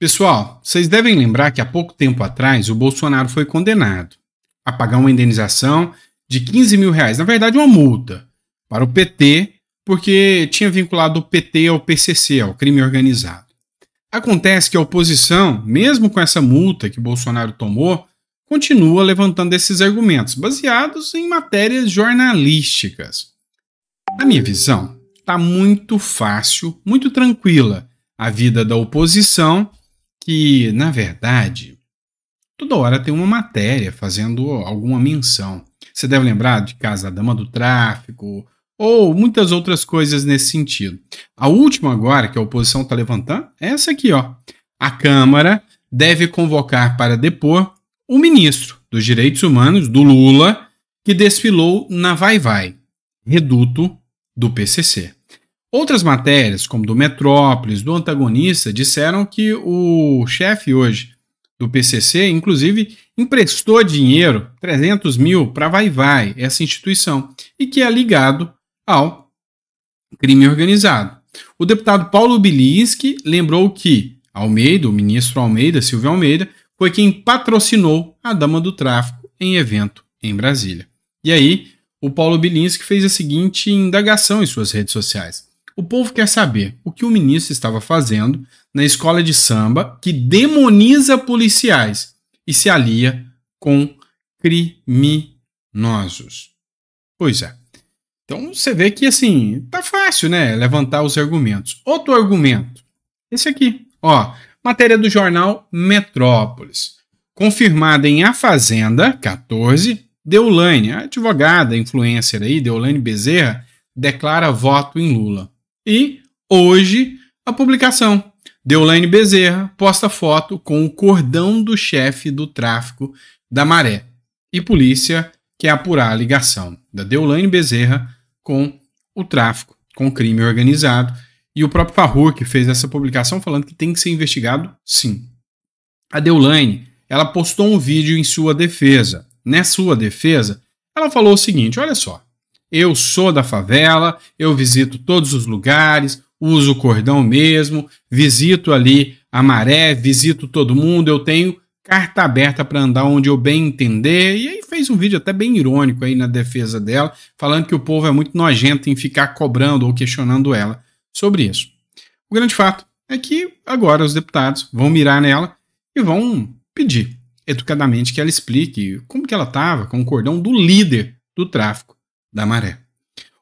Pessoal, vocês devem lembrar que há pouco tempo atrás o Bolsonaro foi condenado a pagar uma indenização de 15 mil reais, na verdade uma multa, para o PT, porque tinha vinculado o PT ao PCC, ao crime organizado. Acontece que a oposição, mesmo com essa multa que Bolsonaro tomou, continua levantando esses argumentos, baseados em matérias jornalísticas. Na minha visão, está muito fácil, muito tranquila a vida da oposição que, na verdade, toda hora tem uma matéria fazendo alguma menção. Você deve lembrar de Casa da Dama do Tráfico, ou muitas outras coisas nesse sentido. A última agora que a oposição está levantando é essa aqui, ó. A Câmara deve convocar para depor o ministro dos Direitos Humanos, do Lula, que desfilou na Vai Vai, reduto do PCC. Outras matérias, como do Metrópolis, do Antagonista, disseram que o chefe hoje do PCC, inclusive, emprestou dinheiro, 300 mil, para Vai Vai, essa instituição, e que é ligado ao crime organizado. O deputado Paulo Bilinski lembrou que Almeida, o ministro Almeida, Silvio Almeida, foi quem patrocinou a Dama do Tráfico em evento em Brasília. E aí, o Paulo Bilinski fez a seguinte indagação em suas redes sociais. O povo quer saber o que o ministro estava fazendo na escola de samba que demoniza policiais e se alia com criminosos. Pois é. Então você vê que assim, tá fácil, né? Levantar os argumentos. Outro argumento, esse aqui, ó, matéria do jornal Metrópolis. Confirmada em A Fazenda 14, Deulane, a advogada influencer aí, Deulane Bezerra, declara voto em Lula. E, hoje, a publicação. Deolane Bezerra posta foto com o cordão do chefe do tráfico da Maré. E polícia quer é apurar a ligação da Deolane Bezerra com o tráfico, com o crime organizado. E o próprio Farruk fez essa publicação falando que tem que ser investigado, sim. A Deolane, ela postou um vídeo em sua defesa. Nessa sua defesa, ela falou o seguinte: olha só, eu sou da favela, eu visito todos os lugares, uso o cordão mesmo, visito ali a maré, visito todo mundo, eu tenho carta aberta para andar onde eu bem entender. E aí fez um vídeo até bem irônico aí na defesa dela, falando que o povo é muito nojento em ficar cobrando ou questionando ela sobre isso. O grande fato é que agora os deputados vão mirar nela e vão pedir educadamente que ela explique como que ela estava com o cordão do líder do tráfico da maré.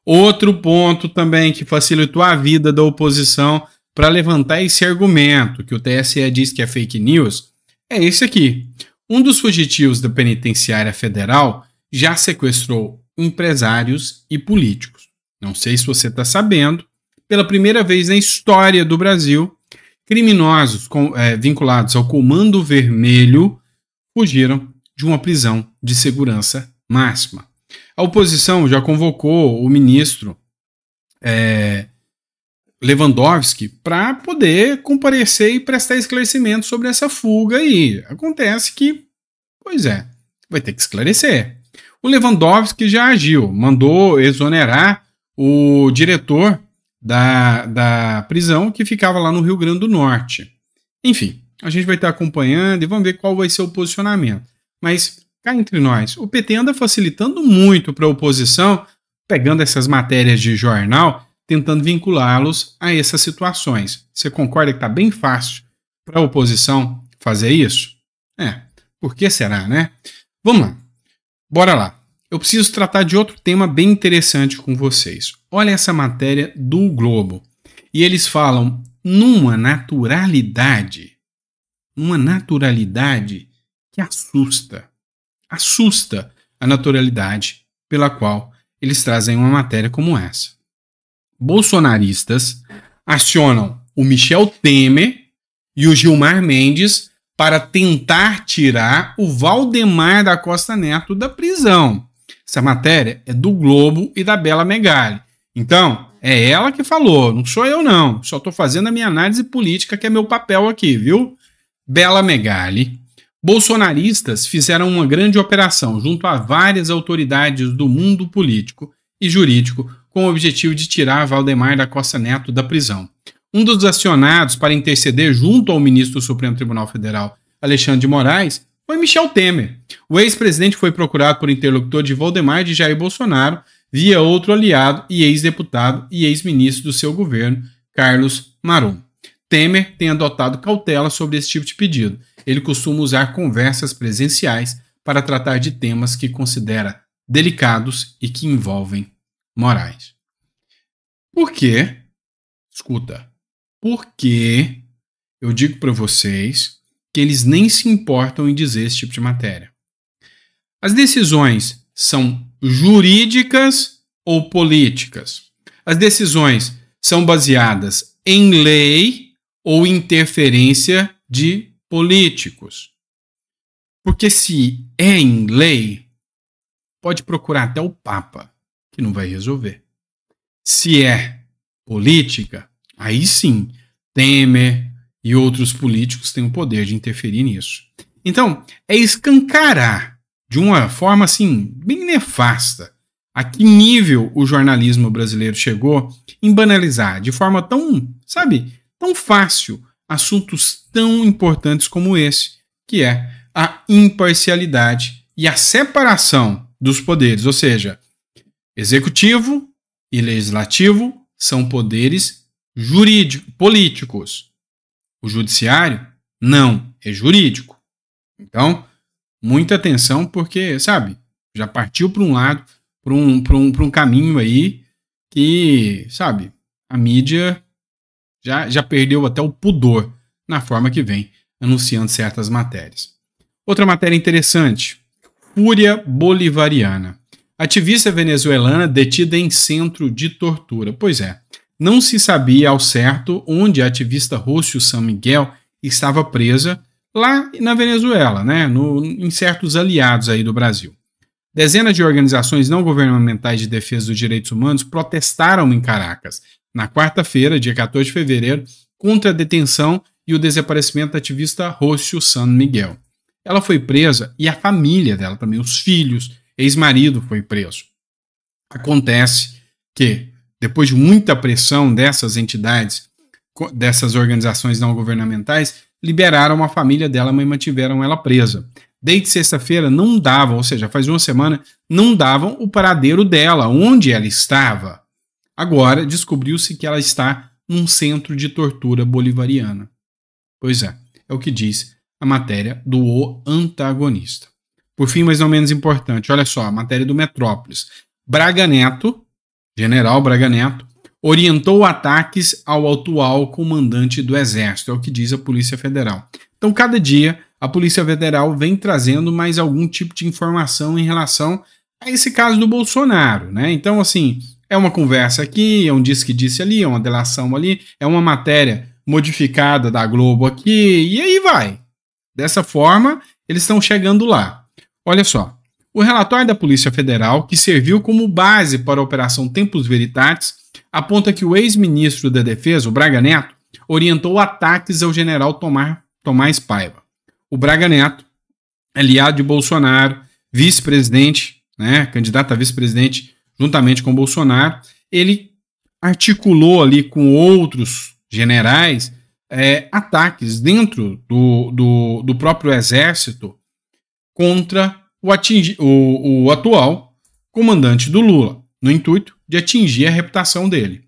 Outro ponto também que facilitou a vida da oposição para levantar esse argumento que o TSE diz que é fake news é esse aqui. Um dos fugitivos da penitenciária federal já sequestrou empresários e políticos. Não sei se você está sabendo, pela primeira vez na história do Brasil, criminosos com, é, vinculados ao Comando Vermelho fugiram de uma prisão de segurança máxima. A oposição já convocou o ministro é, Lewandowski para poder comparecer e prestar esclarecimento sobre essa fuga aí. Acontece que, pois é, vai ter que esclarecer. O Lewandowski já agiu, mandou exonerar o diretor da, da prisão que ficava lá no Rio Grande do Norte. Enfim, a gente vai estar acompanhando e vamos ver qual vai ser o posicionamento. Mas cá entre nós, o PT anda facilitando muito para a oposição, pegando essas matérias de jornal, tentando vinculá-los a essas situações. Você concorda que está bem fácil para a oposição fazer isso? É, por que será, né? Vamos lá, bora lá. Eu preciso tratar de outro tema bem interessante com vocês. Olha essa matéria do Globo. E eles falam numa naturalidade, uma naturalidade que assusta assusta a naturalidade pela qual eles trazem uma matéria como essa. Bolsonaristas acionam o Michel Temer e o Gilmar Mendes para tentar tirar o Valdemar da Costa Neto da prisão. Essa matéria é do Globo e da Bela Megali. Então, é ela que falou, não sou eu não. Só estou fazendo a minha análise política, que é meu papel aqui, viu? Bela Megali Bolsonaristas fizeram uma grande operação junto a várias autoridades do mundo político e jurídico com o objetivo de tirar Valdemar da Costa Neto da prisão. Um dos acionados para interceder junto ao ministro do Supremo Tribunal Federal, Alexandre de Moraes, foi Michel Temer. O ex-presidente foi procurado por interlocutor de Valdemar de Jair Bolsonaro via outro aliado e ex-deputado e ex-ministro do seu governo, Carlos Marum. Temer tem adotado cautela sobre esse tipo de pedido. Ele costuma usar conversas presenciais para tratar de temas que considera delicados e que envolvem morais. Por quê? Escuta, por que eu digo para vocês que eles nem se importam em dizer esse tipo de matéria? As decisões são jurídicas ou políticas? As decisões são baseadas em lei ou interferência de políticos. Porque se é em lei, pode procurar até o Papa, que não vai resolver. Se é política, aí sim, Temer e outros políticos têm o poder de interferir nisso. Então, é escancarar de uma forma assim, bem nefasta, a que nível o jornalismo brasileiro chegou em banalizar de forma tão, sabe, tão fácil assuntos tão importantes como esse, que é a imparcialidade e a separação dos poderes, ou seja, executivo e legislativo são poderes jurídicos, políticos. O judiciário não, é jurídico. Então, muita atenção porque, sabe, já partiu para um lado, para um, um, um caminho aí que, sabe, a mídia já, já perdeu até o pudor na forma que vem anunciando certas matérias. Outra matéria interessante: Fúria Bolivariana. Ativista venezuelana detida em centro de tortura. Pois é, não se sabia ao certo onde a ativista Rússio San Miguel estava presa lá na Venezuela, né, no, em certos aliados aí do Brasil. Dezenas de organizações não governamentais de defesa dos direitos humanos protestaram em Caracas, na quarta-feira, dia 14 de fevereiro, contra a detenção e o desaparecimento da ativista Rocio San Miguel. Ela foi presa e a família dela também, os filhos, ex-marido foi preso. Acontece que, depois de muita pressão dessas entidades, dessas organizações não governamentais, liberaram a família dela, mas mantiveram ela presa. Desde sexta-feira não davam, ou seja, faz uma semana, não davam o paradeiro dela, onde ela estava. Agora descobriu-se que ela está num centro de tortura bolivariana. Pois é, é o que diz a matéria do O Antagonista. Por fim, mas não menos importante, olha só, a matéria do Metrópolis. Braga Neto, general Braga Neto, orientou ataques ao atual comandante do Exército, é o que diz a Polícia Federal. Então, cada dia, a Polícia Federal vem trazendo mais algum tipo de informação em relação a esse caso do Bolsonaro, né? Então, assim, é uma conversa aqui, é um disse que disse ali, é uma delação ali, é uma matéria modificada da Globo aqui, e aí vai. Dessa forma, eles estão chegando lá. Olha só. O relatório da Polícia Federal, que serviu como base para a Operação Tempos Veritatis, aponta que o ex-ministro da Defesa, o Braga Neto, orientou ataques ao general Tomar, Tomás Paiva. O Braga Neto, aliado de Bolsonaro, vice-presidente, né, candidato a vice-presidente juntamente com Bolsonaro, ele articulou ali com outros generais é, ataques dentro do, do, do, próprio exército contra o, atingi, o, o atual comandante do Lula, no intuito de atingir a reputação dele.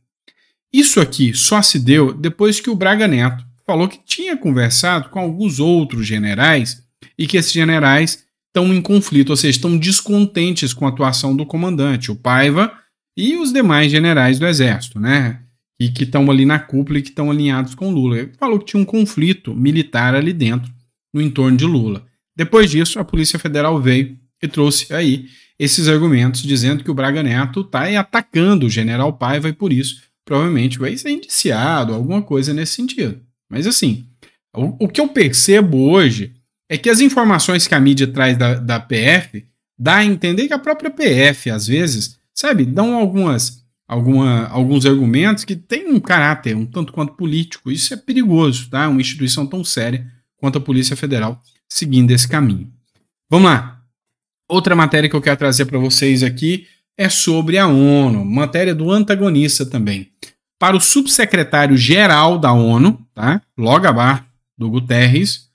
Isso aqui só se deu depois que o Braga Neto falou que tinha conversado com alguns outros generais e que esses generais estão em conflito, ou seja, estão descontentes com a atuação do comandante, o Paiva e os demais generais do exército, né? E que estão ali na cúpula e que estão alinhados com Lula. Ele falou que tinha um conflito militar ali dentro, no entorno de Lula. Depois disso, a Polícia Federal veio e trouxe aí esses argumentos, dizendo que o Braga Neto está atacando o general Paiva e por isso provavelmente vai ser indiciado, alguma coisa nesse sentido. Mas assim, o, o que eu percebo hoje é que as informações que a mídia traz da, da PF dá a entender que a própria PF, às vezes, sabe, dão algumas, alguma, alguns argumentos que têm um caráter um tanto quanto político. Isso é perigoso, tá? É uma instituição tão séria quanto a Polícia Federal seguindo esse caminho. Vamos lá. Outra matéria que eu quero trazer para vocês aqui é sobre a ONU, matéria do antagonista também. Para o subsecretário-geral da ONU, tá? Logo abaixo do Guterres,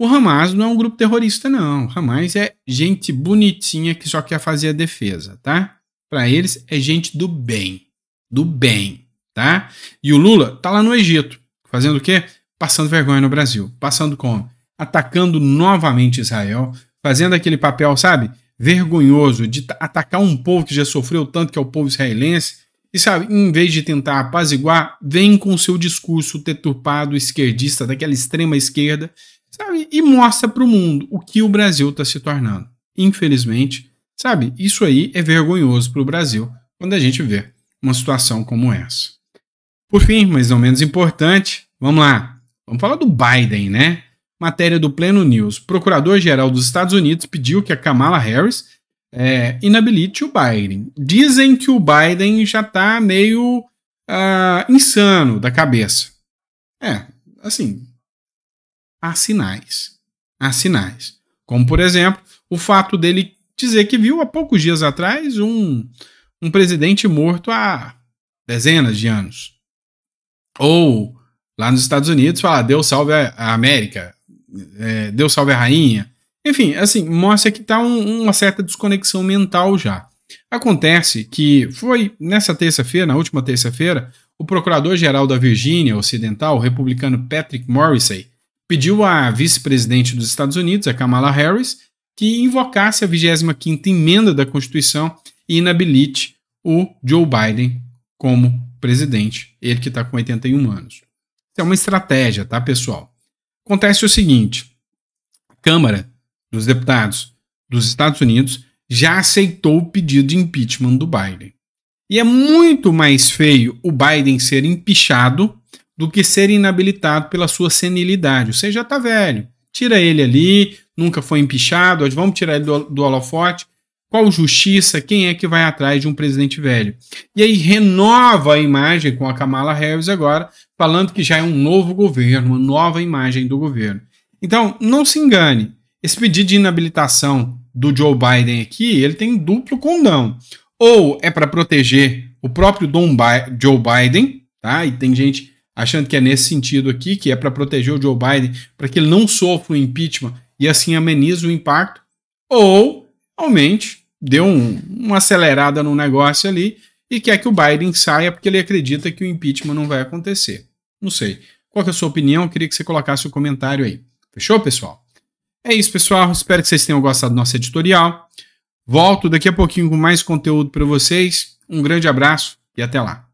o Hamas não é um grupo terrorista, não. O Hamas é gente bonitinha que só quer fazer a defesa, tá? Para eles é gente do bem. Do bem, tá? E o Lula tá lá no Egito, fazendo o quê? Passando vergonha no Brasil. Passando como? Atacando novamente Israel, fazendo aquele papel, sabe? Vergonhoso de atacar um povo que já sofreu tanto, que é o povo israelense, e sabe, em vez de tentar apaziguar, vem com seu discurso deturpado esquerdista, daquela extrema esquerda, sabe? E mostra para o mundo o que o Brasil está se tornando. Infelizmente, sabe? Isso aí é vergonhoso para o Brasil quando a gente vê uma situação como essa. Por fim, mas não menos importante, vamos lá. Vamos falar do Biden, né? Matéria do Pleno News. Procurador-geral dos Estados Unidos pediu que a Kamala Harris é, inabilite o Biden. Dizem que o Biden já tá meio uh, insano da cabeça. É, assim, há sinais. Há sinais. Como, por exemplo, o fato dele dizer que viu há poucos dias atrás um, um presidente morto há dezenas de anos. Ou, lá nos Estados Unidos, falar Deus salve a América, é, Deus salve a rainha. Enfim, assim, mostra que está um, uma certa desconexão mental já. Acontece que foi nessa terça-feira, na última terça-feira, o procurador-geral da Virgínia Ocidental, o republicano Patrick Morrissey, pediu à vice-presidente dos Estados Unidos, a Kamala Harris, que invocasse a 25ª emenda da Constituição e inabilite o Joe Biden como presidente, ele que está com 81 anos. É uma estratégia, tá, pessoal? Acontece o seguinte: a Câmara dos Deputados dos Estados Unidos já aceitou o pedido de impeachment do Biden. E é muito mais feio o Biden ser empichado do que ser inabilitado pela sua senilidade. Você já está velho. Tira ele ali, nunca foi empichado, vamos tirar ele do, do holofote. Qual justiça? Quem é que vai atrás de um presidente velho? E aí renova a imagem com a Kamala Harris agora, falando que já é um novo governo, uma nova imagem do governo. Então, não se engane. Esse pedido de inabilitação do Joe Biden aqui, ele tem duplo condão. Ou é para proteger o próprio Dom Bi Joe Biden, tá? E tem gente achando que é nesse sentido aqui, que é para proteger o Joe Biden, para que ele não sofra o impeachment e assim amenize o impacto, ou realmente deu um, uma acelerada no negócio ali e quer que o Biden saia porque ele acredita que o impeachment não vai acontecer. Não sei. Qual é a sua opinião? Eu queria que você colocasse o um comentário aí. Fechou, pessoal? É isso, pessoal. Espero que vocês tenham gostado do nosso editorial. Volto daqui a pouquinho com mais conteúdo para vocês. Um grande abraço e até lá.